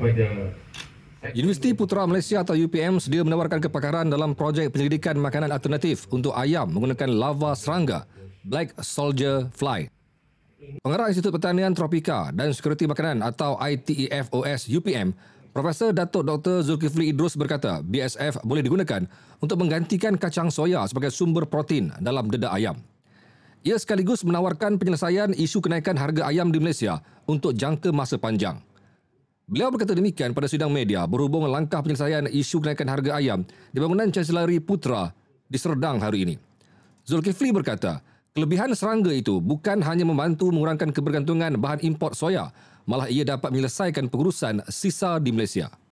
kepada Universiti Putra Malaysia atau UPM sedia menawarkan kepakaran dalam projek penyelidikan makanan alternatif untuk ayam menggunakan lava serangga Black Soldier Fly. Pengarah Institut Pertanian Tropika dan Sekuriti Makanan atau ITEFOS UPM, Profesor Datuk Dr. Zulkifli Idrus berkata BSF boleh digunakan untuk menggantikan kacang soya sebagai sumber protein dalam dedak ayam. Ia sekaligus menawarkan penyelesaian isu kenaikan harga ayam di Malaysia untuk jangka masa panjang. Beliau berkata demikian pada sidang media berhubung langkah penyelesaian isu kenaikan harga ayam di bangunan Chancellery Putra di Serdang hari ini. Zulkifli berkata, kelebihan serangga itu bukan hanya membantu mengurangkan kebergantungan bahan import soya, malah ia dapat menyelesaikan pengurusan sisa di Malaysia.